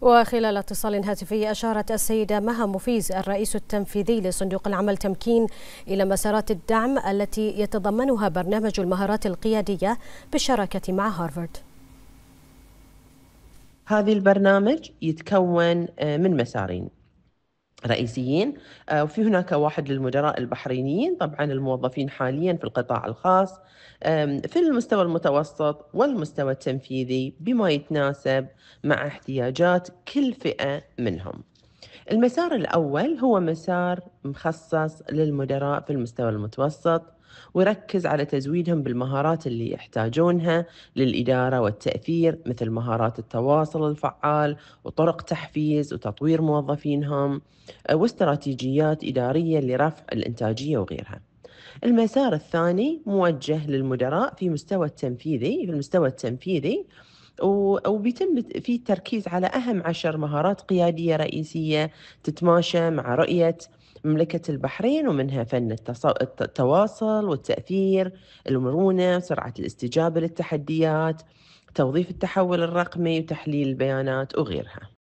وخلال اتصال هاتفي أشارت السيدة مها مفيز الرئيس التنفيذي لصندوق العمل تمكين إلى مسارات الدعم التي يتضمنها برنامج المهارات القيادية بالشراكة مع هارفارد هذه البرنامج يتكون آه، من مسارين رئيسيين آه، وفي هناك واحد للمدراء البحرينيين طبعا الموظفين حاليا في القطاع الخاص في المستوى المتوسط والمستوى التنفيذي بما يتناسب مع احتياجات كل فئة منهم المسار الأول هو مسار مخصص للمدراء في المستوى المتوسط وركز على تزويدهم بالمهارات اللي يحتاجونها للإدارة والتأثير مثل مهارات التواصل الفعال وطرق تحفيز وتطوير موظفينهم آه، واستراتيجيات إدارية لرفع الإنتاجية وغيرها المسار الثاني موجه للمدراء في مستوى التنفيذي في المستوى التنفيذي وبيتم في التركيز على أهم عشر مهارات قيادية رئيسية تتماشى مع رؤية مملكة البحرين ومنها فن التواصل والتأثير المرونة سرعة الاستجابة للتحديات توظيف التحول الرقمي وتحليل البيانات وغيرها